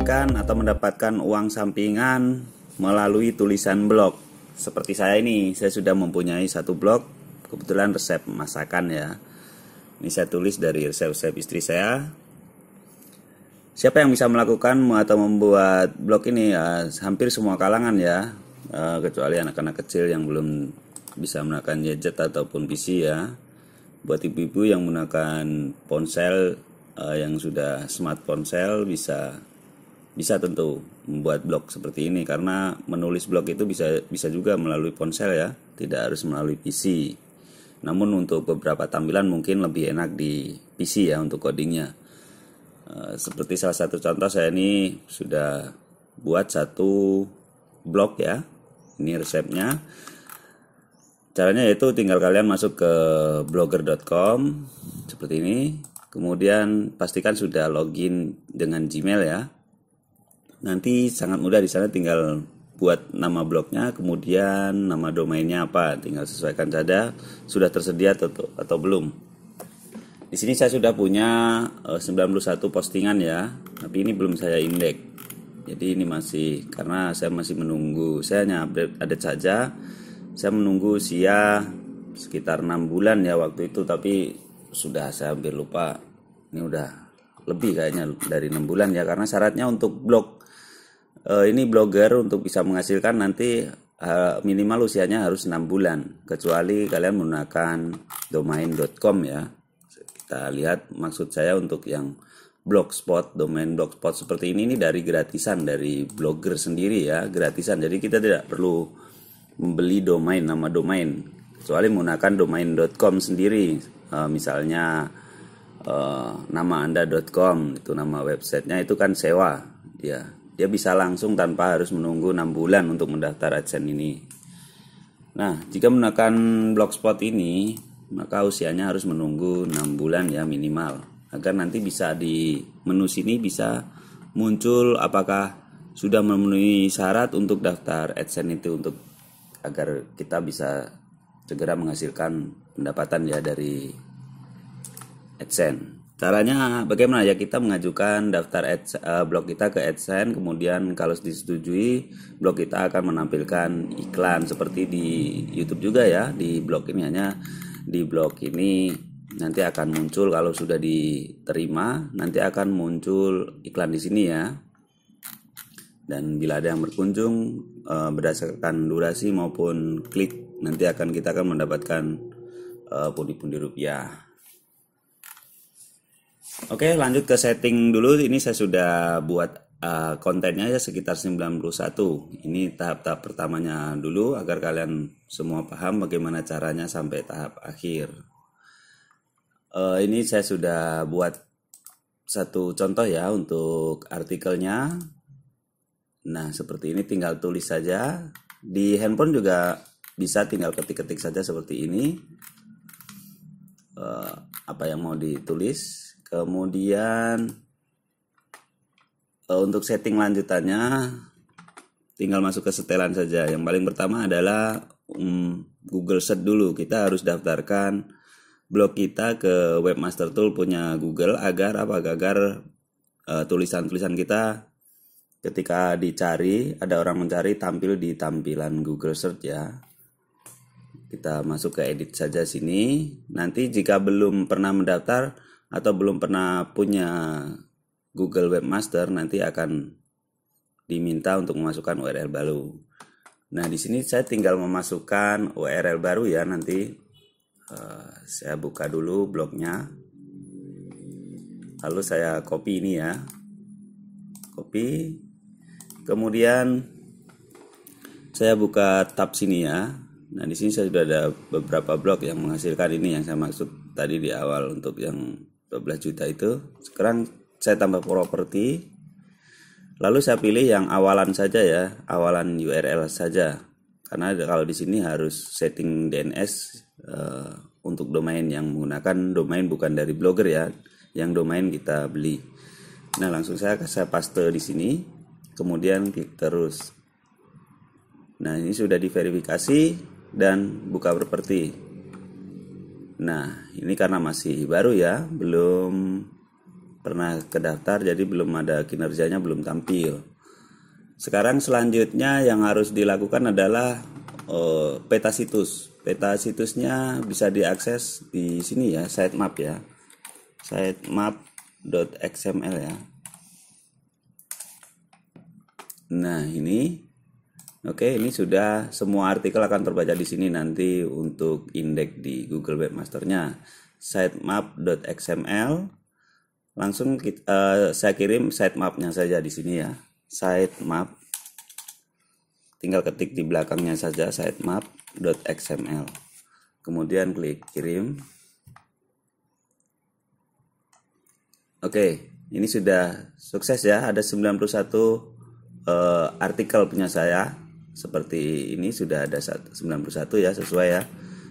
menghasilkan atau mendapatkan uang sampingan melalui tulisan blog. Seperti saya ini, saya sudah mempunyai satu blog, kebetulan resep masakan ya. Ini saya tulis dari resep-resep istri saya. Siapa yang bisa melakukan atau membuat blog ini? Ya, hampir semua kalangan ya. ya, kecuali anak-anak kecil yang belum bisa menggunakan gadget ataupun PC ya. Buat ibu-ibu yang menggunakan ponsel eh, yang sudah smartphone sel bisa bisa tentu membuat blog seperti ini karena menulis blog itu bisa bisa juga melalui ponsel ya, tidak harus melalui PC. Namun untuk beberapa tampilan mungkin lebih enak di PC ya untuk codingnya. Eh, seperti salah satu contoh saya ini sudah buat satu blog ya. Ini resepnya. Caranya yaitu tinggal kalian masuk ke blogger.com seperti ini. Kemudian pastikan sudah login dengan Gmail ya nanti sangat mudah di sana tinggal buat nama blognya, kemudian nama domainnya apa, tinggal sesuaikan saja sudah tersedia atau, atau belum. Di sini saya sudah punya 91 eh, postingan ya, tapi ini belum saya indeks. Jadi ini masih karena saya masih menunggu, saya hanya update ada saja. Saya menunggu usia sekitar enam bulan ya waktu itu, tapi sudah saya hampir lupa. Ini udah lebih kayaknya dari enam bulan ya karena syaratnya untuk blog uh, ini blogger untuk bisa menghasilkan nanti uh, minimal usianya harus 6 bulan kecuali kalian menggunakan domain.com ya kita lihat maksud saya untuk yang blogspot domain blogspot seperti ini ini dari gratisan dari blogger sendiri ya gratisan jadi kita tidak perlu membeli domain nama domain kecuali menggunakan domain.com sendiri uh, misalnya uh, nama anda.com itu nama websitenya itu kan sewa ya dia bisa langsung tanpa harus menunggu 6 bulan untuk mendaftar AdSense ini. Nah, jika menekan blogspot ini, maka usianya harus menunggu 6 bulan ya minimal agar nanti bisa di menu sini bisa muncul apakah sudah memenuhi syarat untuk daftar AdSense itu untuk agar kita bisa segera menghasilkan pendapatan ya dari AdSense. Caranya bagaimana ya kita mengajukan daftar ads, uh, eh, blog kita ke AdSense kemudian kalau disetujui blog kita akan menampilkan iklan seperti di YouTube juga ya di blog ini hanya di blog ini nanti akan muncul kalau sudah diterima nanti akan muncul iklan di sini ya dan bila ada yang berkunjung uh, berdasarkan durasi maupun klik nanti akan kita akan mendapatkan eh, pundi-pundi rupiah Oke, lanjut ke setting dulu. Ini saya sudah buat uh, kontennya ya sekitar 91. Ini tahap-tahap pertamanya dulu agar kalian semua paham bagaimana caranya sampai tahap akhir. Uh, ini saya sudah buat satu contoh ya untuk artikelnya. Nah, seperti ini tinggal tulis saja. Di handphone juga bisa tinggal ketik-ketik saja seperti ini. Uh, apa yang mau ditulis? kemudian eh, untuk setting lanjutannya tinggal masuk ke setelan saja yang paling pertama adalah um, Google Search dulu kita harus daftarkan blog kita ke Webmaster Tool punya Google agar apa agar tulisan eh, tulisan-tulisan kita ketika dicari ada orang mencari tampil di tampilan Google Search ya kita masuk ke edit saja sini nanti jika belum pernah mendaftar atau belum pernah punya Google Webmaster nanti akan diminta untuk memasukkan URL baru. Nah, di sini saya tinggal memasukkan URL baru ya nanti eh, saya buka dulu blognya. Lalu saya copy ini ya. Copy. Kemudian saya buka tab sini ya. Nah, di sini saya sudah ada beberapa blog yang menghasilkan ini yang saya maksud tadi di awal untuk yang 12 juta itu sekarang saya tambah properti lalu saya pilih yang awalan saja ya awalan URL saja karena kalau di sini harus setting DNS uh, eh, untuk domain yang menggunakan domain bukan dari blogger ya yang domain kita beli nah langsung saya saya paste di sini kemudian klik terus nah ini sudah diverifikasi dan buka properti Nah, ini karena masih baru ya, belum pernah ke daftar jadi belum ada kinerjanya belum tampil. Sekarang selanjutnya yang harus dilakukan adalah uh, peta situs. Peta situsnya bisa diakses di sini ya, map ya. sitemap.xml ya. Nah, ini Oke, ini sudah semua artikel akan terbaca di sini nanti untuk indeks di Google Webmasternya sitemap.xml. Langsung kita, uh, eh, saya kirim sitemapnya saja di sini ya. Sitemap. Tinggal ketik di belakangnya saja sitemap.xml. Kemudian klik kirim. Oke, ini sudah sukses ya. Ada 91 uh, eh, artikel punya saya seperti ini sudah ada 91 ya sesuai ya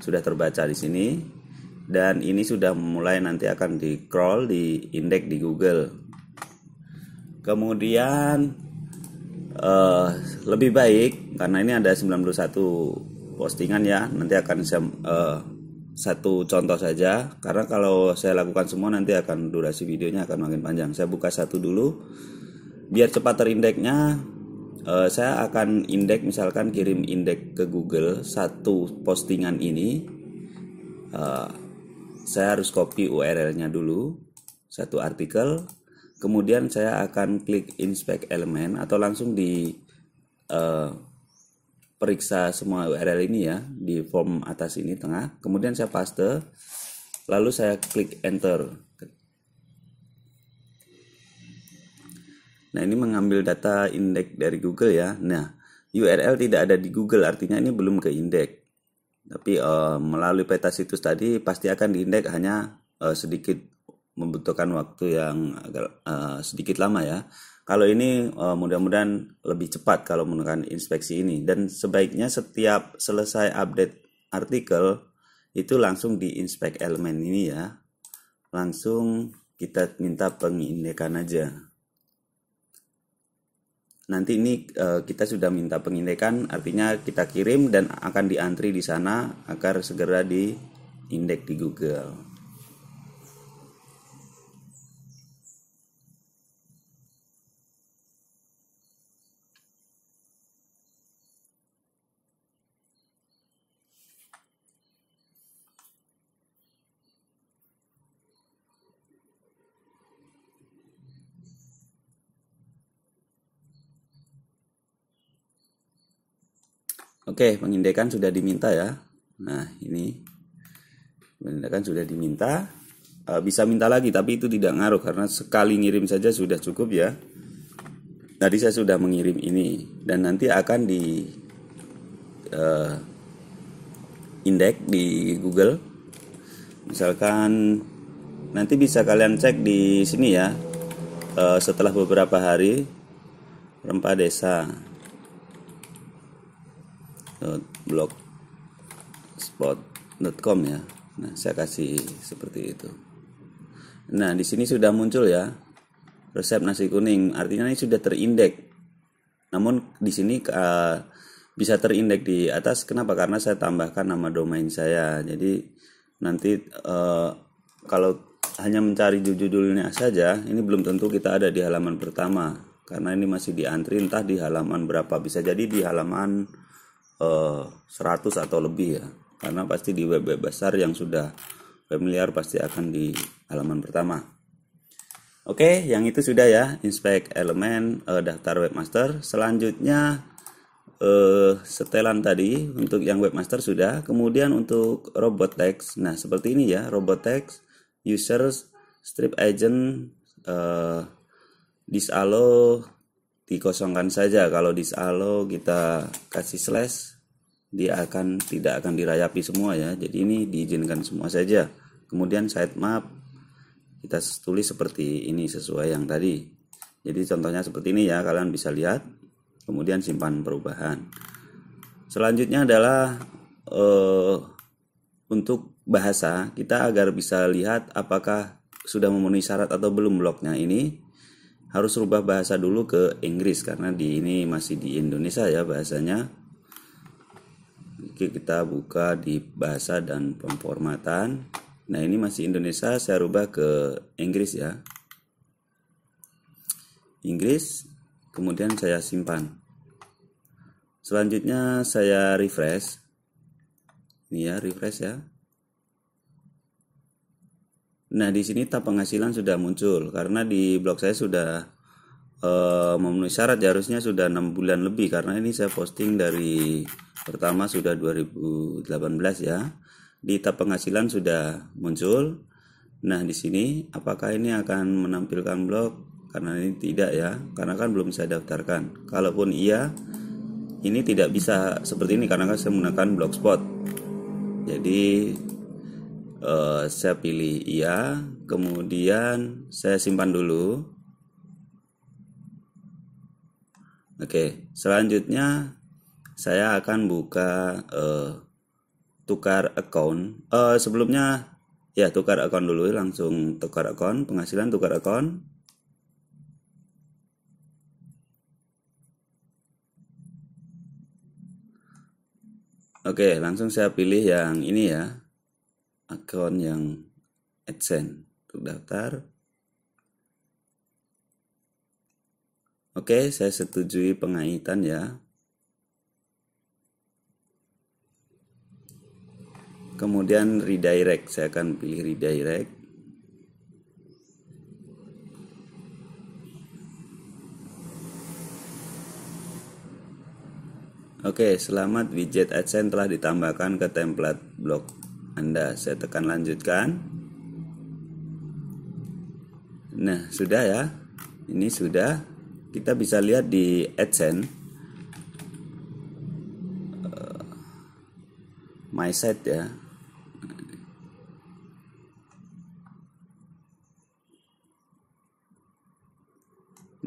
sudah terbaca di sini dan ini sudah mulai nanti akan di crawl di indeks di Google kemudian uh, lebih baik karena ini ada 91 postingan ya nanti akan saya, uh, satu contoh saja karena kalau saya lakukan semua nanti akan durasi videonya akan makin panjang saya buka satu dulu biar cepat terindeknya uh, saya akan indeks misalkan kirim indeks ke Google satu postingan ini uh, saya harus copy URL-nya dulu satu artikel kemudian saya akan klik inspect Element atau langsung di uh, periksa semua URL ini ya di form atas ini tengah kemudian saya paste lalu saya klik enter Nah, ini mengambil data indeks dari Google ya. Nah, URL tidak ada di Google, artinya ini belum ke indeks. Tapi uh, melalui peta situs tadi pasti akan diindeks hanya uh, sedikit membutuhkan waktu yang agak uh, sedikit lama ya. Kalau ini uh, mudah-mudahan lebih cepat kalau menggunakan inspeksi ini dan sebaiknya setiap selesai update artikel itu langsung diinspek elemen ini ya. Langsung kita minta pengindekan aja nanti ini e, kita sudah minta pengindekan artinya kita kirim dan akan diantri di sana agar segera diindek di Google Oke, pengindekan sudah diminta ya. Nah, ini pengindekan sudah diminta. E, bisa minta lagi, tapi itu tidak ngaruh karena sekali ngirim saja sudah cukup ya. Tadi saya sudah mengirim ini dan nanti akan di e, eh, indeks di Google. Misalkan nanti bisa kalian cek di sini ya. E, setelah beberapa hari rempah desa blogspot.com ya. Nah, saya kasih seperti itu. Nah, di sini sudah muncul ya resep nasi kuning. Artinya ini sudah terindek. Namun di sini uh, bisa terindek di atas kenapa? Karena saya tambahkan nama domain saya. Jadi nanti uh, kalau hanya mencari judulnya saja, ini belum tentu kita ada di halaman pertama karena ini masih diantri entah di halaman berapa. Bisa jadi di halaman 100 eh, atau lebih ya karena pasti di web, web besar yang sudah familiar pasti akan di halaman pertama Oke, yang itu sudah ya, inspect elemen uh, eh, daftar webmaster. Selanjutnya uh, setelan tadi untuk yang webmaster sudah. Kemudian untuk robot text. Nah, seperti ini ya, robot text, users, strip agent, uh, disallow dikosongkan saja. Kalau disallow kita kasih slash dia akan tidak akan dirayapi semua ya. Jadi ini diizinkan semua saja. Kemudian side map kita tulis seperti ini sesuai yang tadi. Jadi contohnya seperti ini ya, kalian bisa lihat. Kemudian simpan perubahan. Selanjutnya adalah eh, untuk bahasa kita agar bisa lihat apakah sudah memenuhi syarat atau belum bloknya ini harus rubah bahasa dulu ke Inggris karena di ini masih di Indonesia ya bahasanya Oke, kita buka di bahasa dan pemformatan. Nah, ini masih Indonesia, saya rubah ke Inggris ya. Inggris, kemudian saya simpan. Selanjutnya saya refresh. Ini ya, refresh ya. Nah, di sini tab penghasilan sudah muncul karena di blog saya sudah uh, memenuhi syarat ya harusnya sudah 6 bulan lebih karena ini saya posting dari pertama sudah 2018 ya di tab penghasilan sudah muncul nah di sini apakah ini akan menampilkan blog karena ini tidak ya karena kan belum saya daftarkan kalaupun iya ini tidak bisa seperti ini karena kan saya menggunakan blogspot jadi eh, saya pilih iya kemudian saya simpan dulu oke selanjutnya saya akan buka uh, tukar account. Uh, sebelumnya ya tukar account dulu langsung tukar account, penghasilan tukar account. Oke, langsung saya pilih yang ini ya. Akun yang AdSense untuk daftar. Oke, saya setujui pengaitan ya. kemudian redirect saya akan pilih redirect Oke, selamat widget AdSense telah ditambahkan ke template blog Anda. Saya tekan lanjutkan. Nah, sudah ya. Ini sudah. Kita bisa lihat di AdSense eh, my site ya.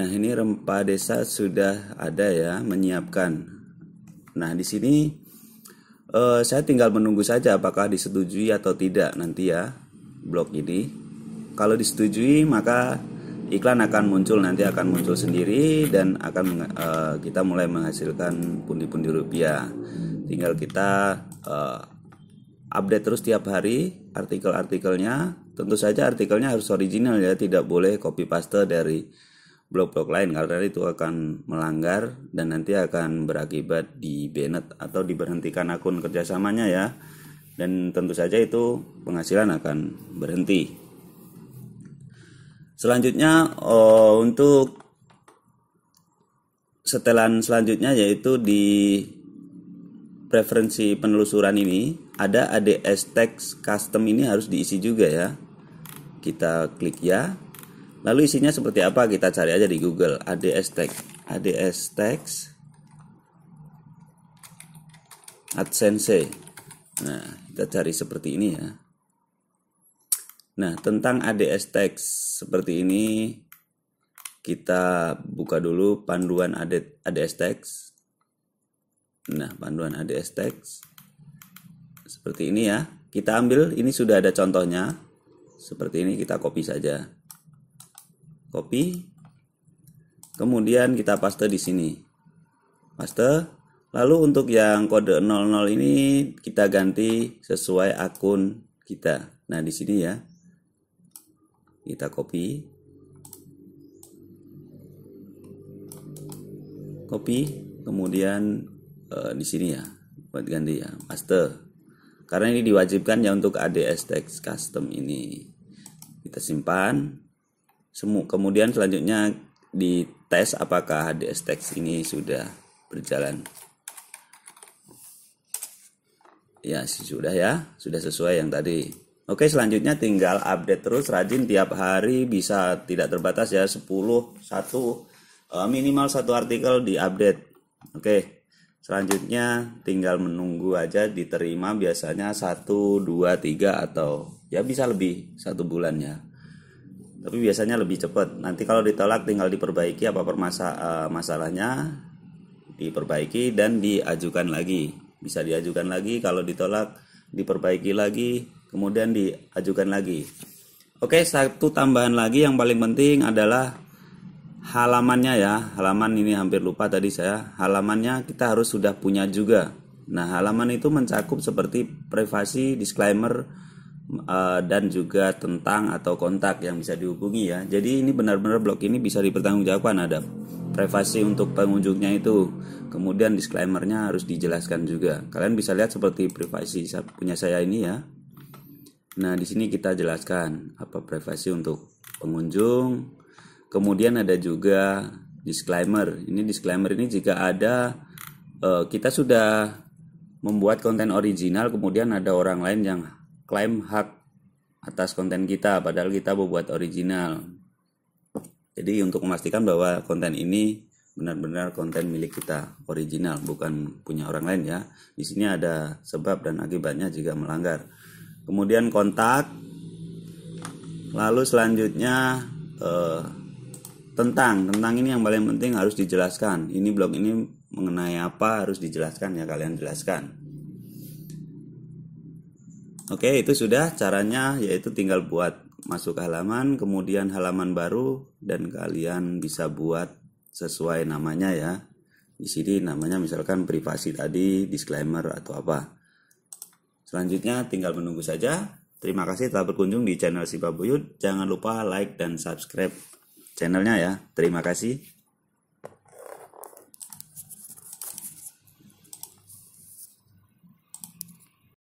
Nah, ini rempah desa sudah ada ya menyiapkan. Nah, di sini eh, saya tinggal menunggu saja apakah disetujui atau tidak nanti ya blog ini. Kalau disetujui maka iklan akan muncul nanti akan muncul sendiri dan akan eh, kita mulai menghasilkan pundi-pundi rupiah. Tinggal kita eh, update terus tiap hari artikel-artikelnya. Tentu saja artikelnya harus original ya, tidak boleh copy paste dari blok-blok lain karena itu akan melanggar dan nanti akan berakibat di banned atau diberhentikan akun kerjasamanya ya dan tentu saja itu penghasilan akan berhenti selanjutnya oh, untuk setelan selanjutnya yaitu di preferensi penelusuran ini ada ADS text custom ini harus diisi juga ya kita klik ya Lalu isinya seperti apa? Kita cari aja di Google ADS Tag. ADS Tags AdSense. Nah, kita cari seperti ini ya. Nah, tentang ADS Tags seperti ini kita buka dulu panduan ADS Tags. Nah, panduan ADS Tags seperti ini ya. Kita ambil, ini sudah ada contohnya. Seperti ini kita copy saja copy kemudian kita paste di sini paste lalu untuk yang kode 00 ini kita ganti sesuai akun kita nah di sini ya kita copy copy kemudian eh, di sini ya buat ganti ya paste karena ini diwajibkan ya untuk ADS text custom ini kita simpan Semu kemudian selanjutnya dites apakah HDS teks ini sudah berjalan. Ya, sudah ya, sudah sesuai yang tadi. Oke, selanjutnya tinggal update terus rajin tiap hari bisa tidak terbatas ya 10 1 eh, minimal satu artikel di update. Oke. Selanjutnya tinggal menunggu aja diterima biasanya 1 2 3 atau ya bisa lebih satu bulan ya tapi biasanya lebih cepat. Nanti kalau ditolak tinggal diperbaiki apa permasa eh, masalahnya diperbaiki dan diajukan lagi. Bisa diajukan lagi kalau ditolak diperbaiki lagi, kemudian diajukan lagi. Oke, satu tambahan lagi yang paling penting adalah halamannya ya. Halaman ini hampir lupa tadi saya. Halamannya kita harus sudah punya juga. Nah, halaman itu mencakup seperti privasi, disclaimer, Eh, dan juga tentang atau kontak yang bisa dihubungi ya. Jadi ini benar-benar blog ini bisa dipertanggungjawabkan ada privasi untuk pengunjungnya itu. Kemudian disclaimernya harus dijelaskan juga. Kalian bisa lihat seperti privasi punya saya ini ya. Nah di sini kita jelaskan apa privasi untuk pengunjung. Kemudian ada juga disclaimer. Ini disclaimer ini jika ada eh, kita sudah membuat konten original kemudian ada orang lain yang klaim hak atas konten kita padahal kita buat original. Jadi untuk memastikan bahwa konten ini benar-benar konten milik kita, original, bukan punya orang lain ya. Di sini ada sebab dan akibatnya jika melanggar. Kemudian kontak. Lalu selanjutnya eh, tentang, tentang ini yang paling penting harus dijelaskan. Ini blog ini mengenai apa harus dijelaskan ya kalian jelaskan Oke, itu sudah caranya yaitu tinggal buat masuk ke halaman, kemudian halaman baru dan kalian bisa buat sesuai namanya ya. Di sini namanya misalkan privasi tadi, disclaimer atau apa. Selanjutnya tinggal menunggu saja. Terima kasih telah berkunjung di channel Buyut. Jangan lupa like dan subscribe channelnya ya. Terima kasih.